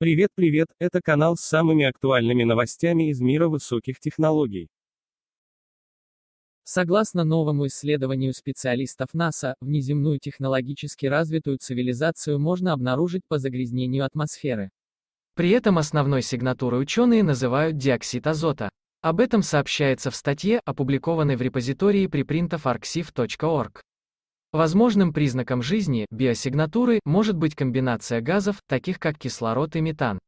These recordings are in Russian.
Привет, привет, это канал с самыми актуальными новостями из мира высоких технологий. Согласно новому исследованию специалистов НАСА, внеземную технологически развитую цивилизацию можно обнаружить по загрязнению атмосферы. При этом основной сигнатурой ученые называют диоксид азота. Об этом сообщается в статье, опубликованной в репозитории припринтов arxiv.org. Возможным признаком жизни, биосигнатуры, может быть комбинация газов, таких как кислород и метан.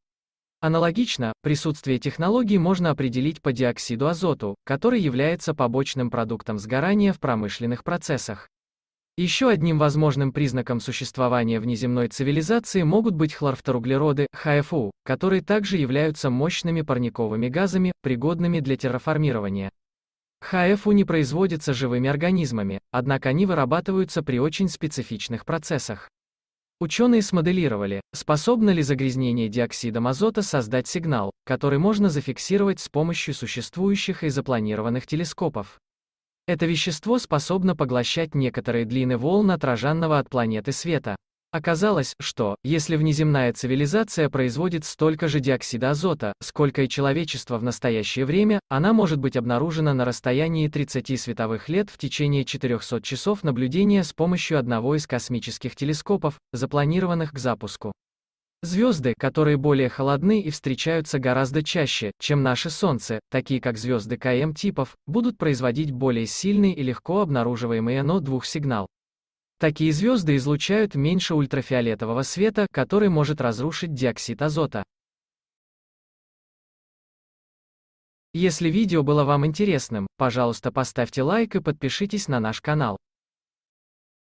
Аналогично, присутствие технологий можно определить по диоксиду азоту, который является побочным продуктом сгорания в промышленных процессах. Еще одним возможным признаком существования внеземной цивилизации могут быть хлорфторуглероды, ХФУ, которые также являются мощными парниковыми газами, пригодными для терраформирования. ХФУ не производятся живыми организмами, однако они вырабатываются при очень специфичных процессах. Ученые смоделировали, способно ли загрязнение диоксидом азота создать сигнал, который можно зафиксировать с помощью существующих и запланированных телескопов. Это вещество способно поглощать некоторые длины волн отраженного от планеты света. Оказалось, что, если внеземная цивилизация производит столько же диоксида азота, сколько и человечество в настоящее время, она может быть обнаружена на расстоянии 30 световых лет в течение 400 часов наблюдения с помощью одного из космических телескопов, запланированных к запуску. Звезды, которые более холодны и встречаются гораздо чаще, чем наше Солнце, такие как звезды КМ-типов, будут производить более сильный и легко обнаруживаемый НО2 сигнал. Такие звезды излучают меньше ультрафиолетового света, который может разрушить диоксид азота. Если видео было вам интересным, пожалуйста поставьте лайк и подпишитесь на наш канал.